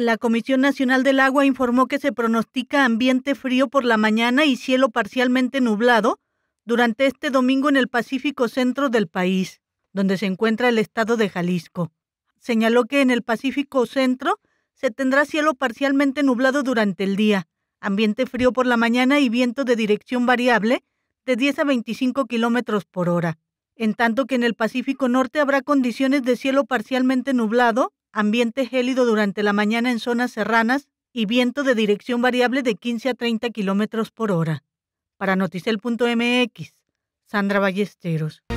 La Comisión Nacional del Agua informó que se pronostica ambiente frío por la mañana y cielo parcialmente nublado durante este domingo en el Pacífico Centro del país, donde se encuentra el estado de Jalisco. Señaló que en el Pacífico Centro se tendrá cielo parcialmente nublado durante el día, ambiente frío por la mañana y viento de dirección variable de 10 a 25 kilómetros por hora. En tanto que en el Pacífico Norte habrá condiciones de cielo parcialmente nublado ambiente gélido durante la mañana en zonas serranas y viento de dirección variable de 15 a 30 kilómetros por hora. Para Noticel.mx, Sandra Ballesteros.